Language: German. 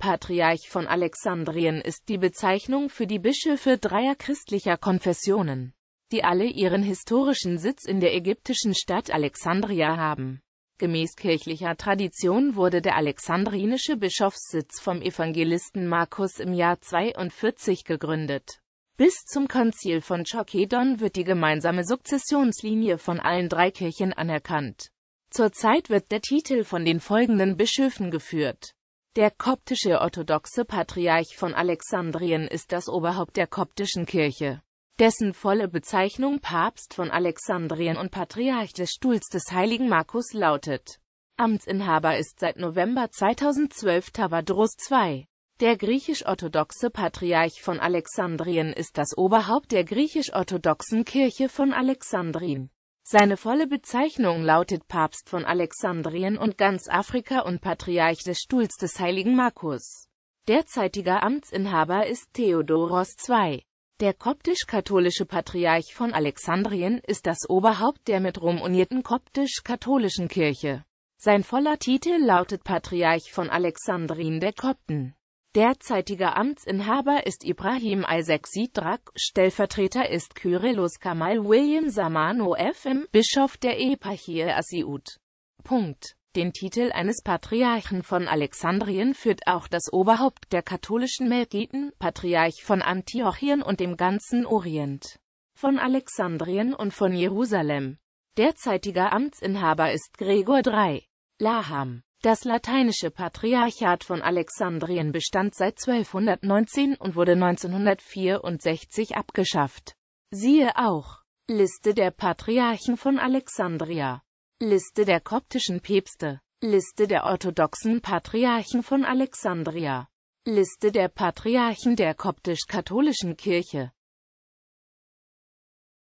Patriarch von Alexandrien ist die Bezeichnung für die Bischöfe dreier christlicher Konfessionen, die alle ihren historischen Sitz in der ägyptischen Stadt Alexandria haben. Gemäß kirchlicher Tradition wurde der alexandrinische Bischofssitz vom Evangelisten Markus im Jahr 42 gegründet. Bis zum Konzil von Chalkedon wird die gemeinsame Sukzessionslinie von allen drei Kirchen anerkannt. Zurzeit wird der Titel von den folgenden Bischöfen geführt der koptische orthodoxe Patriarch von Alexandrien ist das Oberhaupt der koptischen Kirche. Dessen volle Bezeichnung Papst von Alexandrien und Patriarch des Stuhls des heiligen Markus lautet. Amtsinhaber ist seit November 2012 Tabadros II. Der griechisch-orthodoxe Patriarch von Alexandrien ist das Oberhaupt der griechisch-orthodoxen Kirche von Alexandrien. Seine volle Bezeichnung lautet Papst von Alexandrien und ganz Afrika und Patriarch des Stuhls des heiligen Markus. Derzeitiger Amtsinhaber ist Theodoros II. Der koptisch-katholische Patriarch von Alexandrien ist das Oberhaupt der mit Rom unierten koptisch-katholischen Kirche. Sein voller Titel lautet Patriarch von Alexandrien der Kopten. Derzeitiger Amtsinhaber ist Ibrahim Isaac Sidrak, Stellvertreter ist Kyrillos Kamal William Samano FM, Bischof der Eparchie Asiut. Punkt. Den Titel eines Patriarchen von Alexandrien führt auch das Oberhaupt der katholischen Melkiten, Patriarch von Antiochien und dem ganzen Orient, von Alexandrien und von Jerusalem. Derzeitiger Amtsinhaber ist Gregor III. Laham. Das lateinische Patriarchat von Alexandrien bestand seit 1219 und wurde 1964 abgeschafft. Siehe auch Liste der Patriarchen von Alexandria Liste der koptischen Päpste Liste der orthodoxen Patriarchen von Alexandria Liste der Patriarchen der koptisch-katholischen Kirche